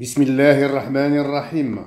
بسم الله الرحمن الرحيم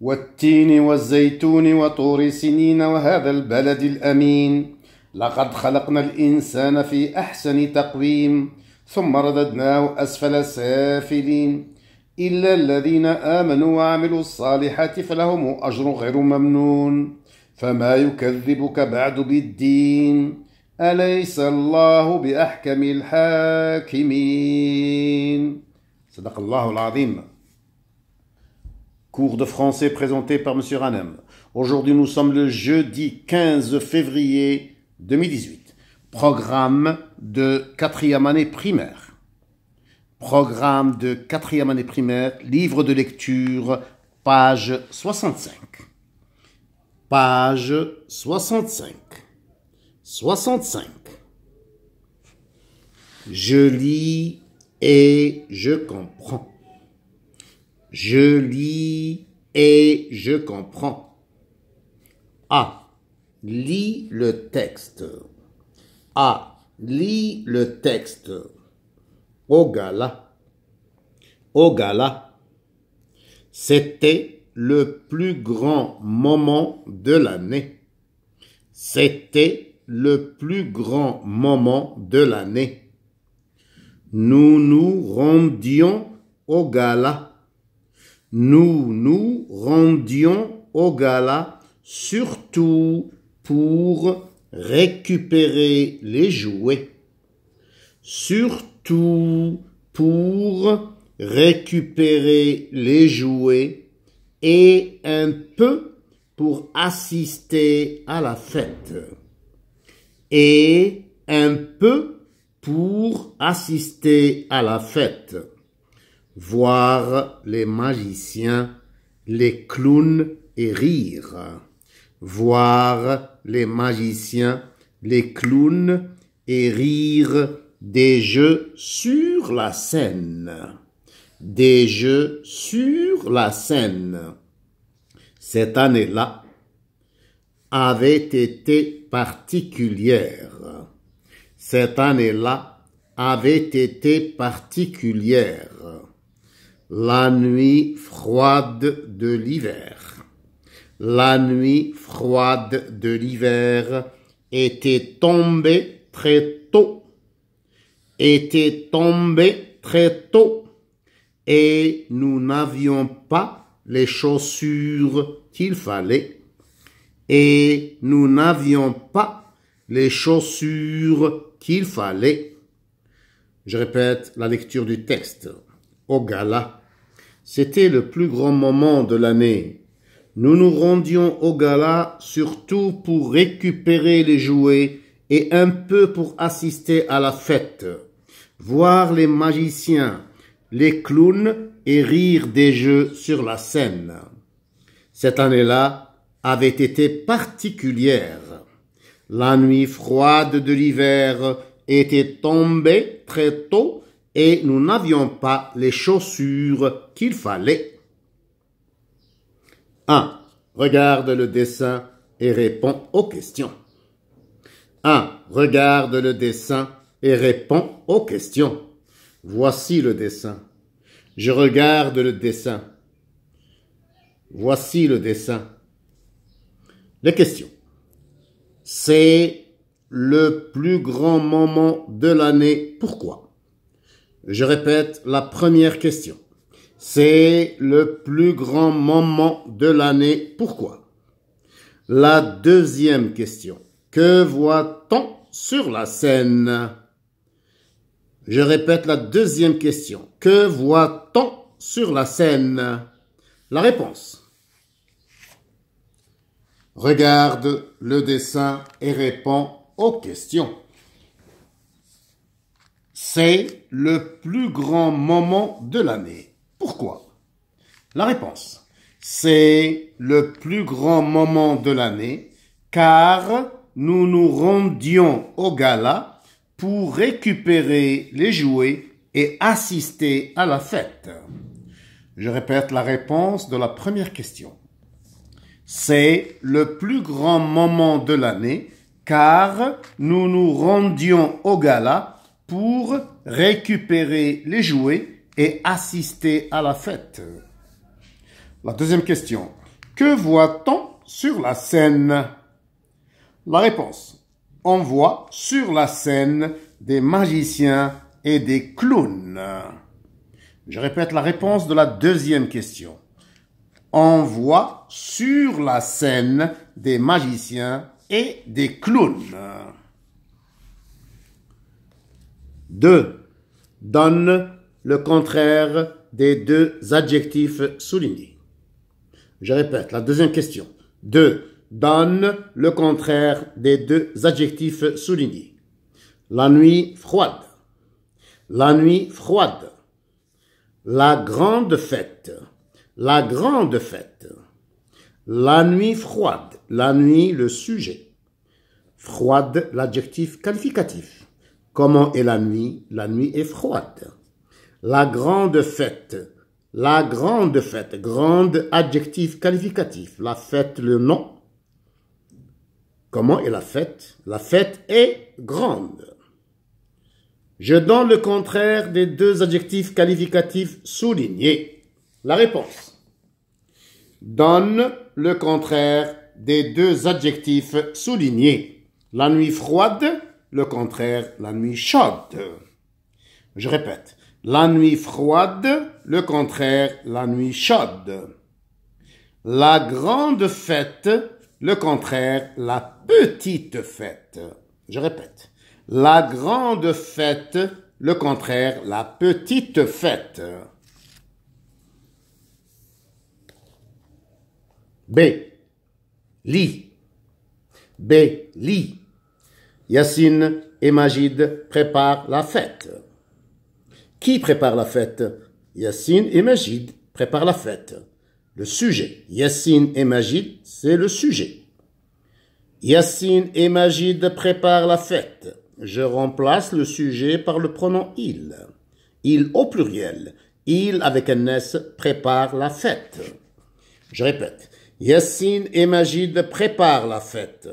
والتين والزيتون وطور سنين وهذا البلد الأمين لقد خلقنا الإنسان في أحسن تقويم ثم رددناه أسفل سافلين إلا الذين آمنوا وعملوا الصالحات فلهم أجر غير ممنون فما يكذبك بعد بالدين أليس الله بأحكم الحاكمين صدق الله العظيم Cours de français présenté par M. Hanem. Aujourd'hui, nous sommes le jeudi 15 février 2018. Programme de quatrième année primaire. Programme de quatrième année primaire, livre de lecture, page 65. Page 65. 65. Je lis et je comprends. Je lis et je comprends. A. Lis le texte. A. Lis le texte. Au gala. Au gala. C'était le plus grand moment de l'année. C'était le plus grand moment de l'année. Nous nous rendions au gala nous nous rendions au gala surtout pour récupérer les jouets. Surtout pour récupérer les jouets et un peu pour assister à la fête. Et un peu pour assister à la fête voir les magiciens, les clowns et rire, voir les magiciens, les clowns et rire des jeux sur la scène, des jeux sur la scène. Cette année-là avait été particulière. Cette année-là avait été particulière la nuit froide de l'hiver. La nuit froide de l'hiver était tombée très tôt, était tombée très tôt, et nous n'avions pas les chaussures qu'il fallait, et nous n'avions pas les chaussures qu'il fallait. Je répète la lecture du texte au gala. C'était le plus grand moment de l'année. Nous nous rendions au gala surtout pour récupérer les jouets et un peu pour assister à la fête, voir les magiciens, les clowns et rire des jeux sur la scène. Cette année-là avait été particulière. La nuit froide de l'hiver était tombée très tôt et nous n'avions pas les chaussures qu'il fallait. 1. Regarde le dessin et réponds aux questions. 1. Regarde le dessin et réponds aux questions. Voici le dessin. Je regarde le dessin. Voici le dessin. Les questions. C'est le plus grand moment de l'année. Pourquoi je répète, la première question. C'est le plus grand moment de l'année. Pourquoi La deuxième question. Que voit-on sur la scène Je répète la deuxième question. Que voit-on sur la scène La réponse. Regarde le dessin et réponds aux questions c'est le plus grand moment de l'année. Pourquoi La réponse, c'est le plus grand moment de l'année car nous nous rendions au gala pour récupérer les jouets et assister à la fête. Je répète la réponse de la première question. C'est le plus grand moment de l'année car nous nous rendions au gala pour récupérer les jouets et assister à la fête. La deuxième question. Que voit-on sur la scène La réponse. On voit sur la scène des magiciens et des clowns. Je répète la réponse de la deuxième question. On voit sur la scène des magiciens et des clowns. 2. Donne le contraire des deux adjectifs soulignés. Je répète, la deuxième question. 2. Donne le contraire des deux adjectifs soulignés. La nuit froide. La nuit froide. La grande fête. La grande fête. La nuit froide. La nuit, le sujet. Froide, l'adjectif qualificatif. Comment est la nuit La nuit est froide. La grande fête. La grande fête. Grande adjectif qualificatif. La fête, le nom. Comment est la fête La fête est grande. Je donne le contraire des deux adjectifs qualificatifs soulignés. La réponse. Donne le contraire des deux adjectifs soulignés. La nuit froide le contraire la nuit chaude. Je répète, la nuit froide, le contraire la nuit chaude. La grande fête, le contraire la petite fête. Je répète, la grande fête, le contraire la petite fête. B. Lit. B. Lit. Yassine et Magid préparent la fête. Qui prépare la fête Yassine et Magid préparent la fête. Le sujet. Yassine et Magid, c'est le sujet. Yassine et Magid préparent la fête. Je remplace le sujet par le pronom il. Il au pluriel. Il avec un S prépare la fête. Je répète. Yassine et Magid préparent la fête.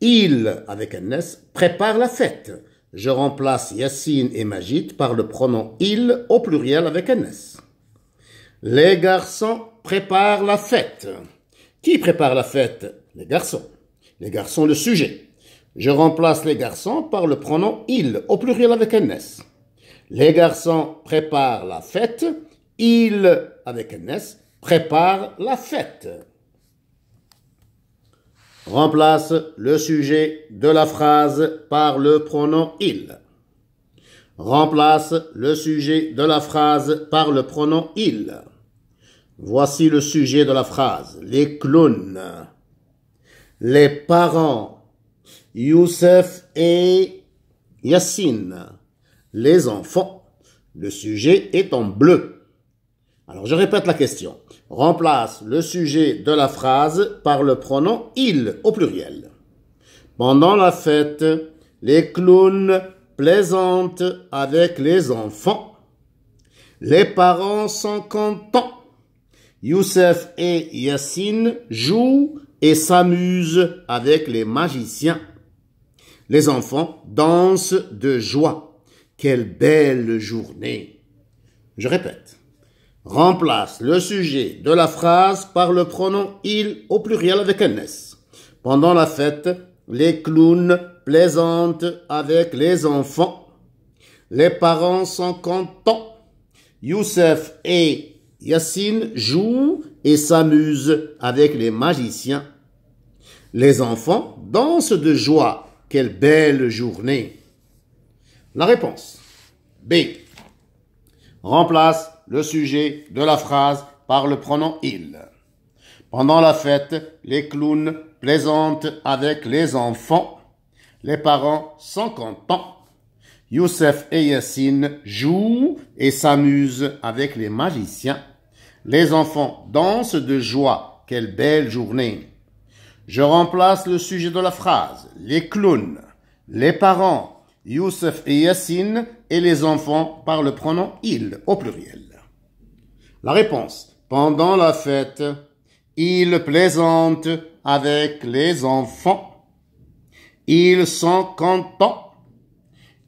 Il, avec un S, prépare la fête. Je remplace Yassine et Magit par le pronom il au pluriel avec un S. Les garçons préparent la fête. Qui prépare la fête Les garçons. Les garçons, le sujet. Je remplace les garçons par le pronom il au pluriel avec un S. Les garçons préparent la fête. Il, avec un S, prépare la fête. Remplace le sujet de la phrase par le pronom il. Remplace le sujet de la phrase par le pronom il. Voici le sujet de la phrase. Les clowns. Les parents. Youssef et Yassine. Les enfants. Le sujet est en bleu. Alors je répète la question. Remplace le sujet de la phrase par le pronom il au pluriel. Pendant la fête, les clowns plaisantent avec les enfants. Les parents sont contents. Youssef et Yassine jouent et s'amusent avec les magiciens. Les enfants dansent de joie. Quelle belle journée. Je répète remplace le sujet de la phrase par le pronom il au pluriel avec un S. Pendant la fête, les clowns plaisantent avec les enfants. Les parents sont contents. Youssef et Yassine jouent et s'amusent avec les magiciens. Les enfants dansent de joie. Quelle belle journée. La réponse. B. Remplace le sujet de la phrase par le pronom il. Pendant la fête, les clowns plaisantent avec les enfants. Les parents sont contents. Youssef et Yassine jouent et s'amusent avec les magiciens. Les enfants dansent de joie. Quelle belle journée. Je remplace le sujet de la phrase. Les clowns, les parents, Youssef et Yassine et les enfants par le pronom il au pluriel. La réponse. Pendant la fête, il plaisante avec les enfants. Ils sont contents.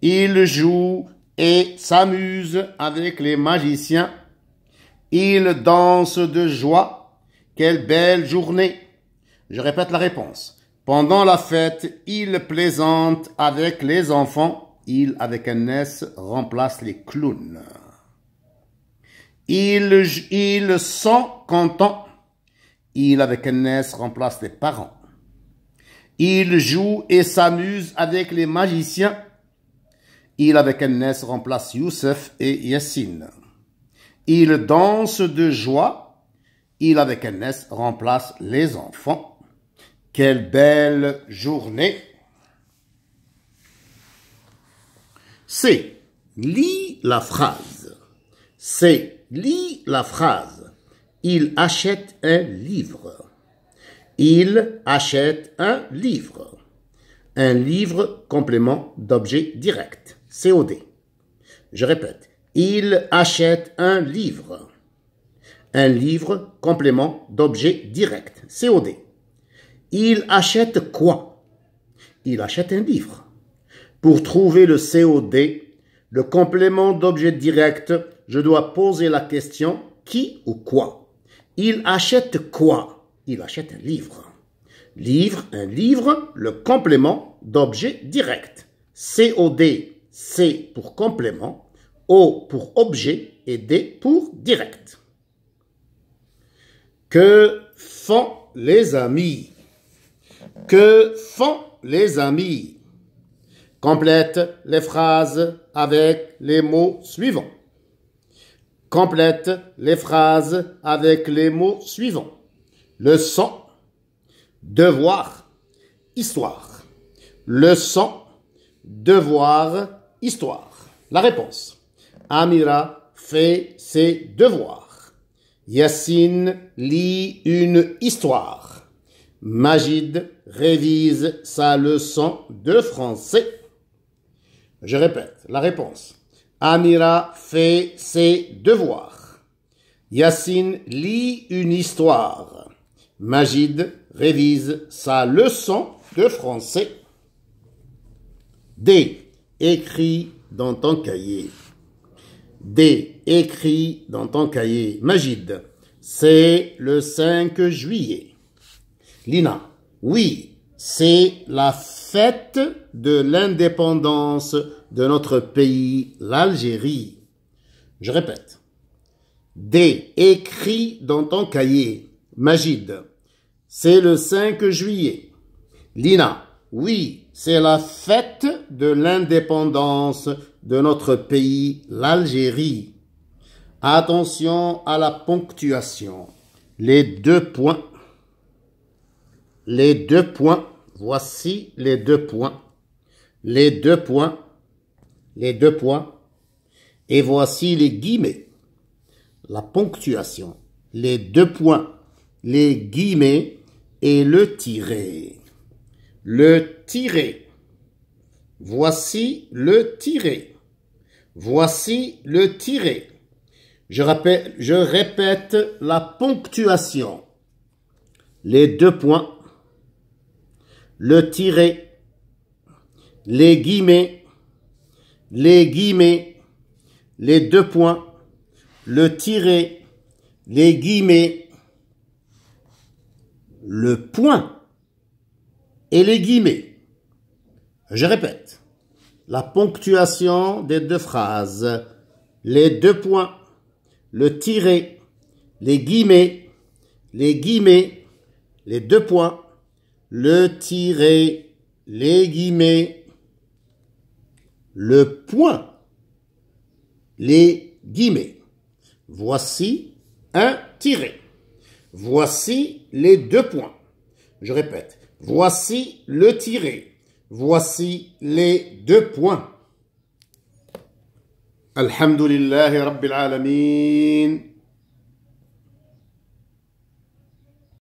Il joue et s'amuse avec les magiciens. Il danse de joie. Quelle belle journée. Je répète la réponse. Pendant la fête, il plaisante avec les enfants. Il, avec un S, remplace les clowns. Il il sont contents. Il avec nes remplace les parents. Il joue et s'amuse avec les magiciens. Il avec nes remplace Youssef et Yassine. Il danse de joie. Il avec nes remplace les enfants. Quelle belle journée. C. Lis la phrase. C. Lis la phrase. Il achète un livre. Il achète un livre. Un livre complément d'objet direct. COD. Je répète. Il achète un livre. Un livre complément d'objet direct. COD. Il achète quoi Il achète un livre. Pour trouver le COD, le complément d'objet direct je dois poser la question qui ou quoi Il achète quoi Il achète un livre. Livre, un livre, le complément d'objet direct. COD, C pour complément, O pour objet et D pour direct. Que font les amis Que font les amis Complète les phrases avec les mots suivants. Complète les phrases avec les mots suivants. Le Leçon, devoir, histoire. Leçon, devoir, histoire. La réponse. Amira fait ses devoirs. Yassine lit une histoire. Majid révise sa leçon de français. Je répète la réponse. Amira fait ses devoirs. Yassine lit une histoire. Majid révise sa leçon de français. D. Écrit dans ton cahier. D. Écrit dans ton cahier. Majid, C'est le 5 juillet. Lina. Oui, c'est la fête de l'indépendance de notre pays, l'Algérie. Je répète. D. Écris dans ton cahier. Magid. C'est le 5 juillet. Lina. Oui, c'est la fête de l'indépendance de notre pays, l'Algérie. Attention à la ponctuation. Les deux points. Les deux points. Voici les deux points. Les deux points les deux points, et voici les guillemets, la ponctuation, les deux points, les guillemets et le tiré. Le tiré. Voici le tiré. Voici le tiré. Je, je répète la ponctuation. Les deux points. Le tiré. Les guillemets les guillemets, les deux points, le tiret, les guillemets, le point et les guillemets. Je répète, la ponctuation des deux phrases, les deux points, le tiret, les guillemets, les guillemets, les deux points, le tiret, les guillemets, le point, les guillemets. Voici un tiré. Voici les deux points. Je répète, voici le tiré. Voici les deux points. Alhamdulillahi Rabbil Alameen.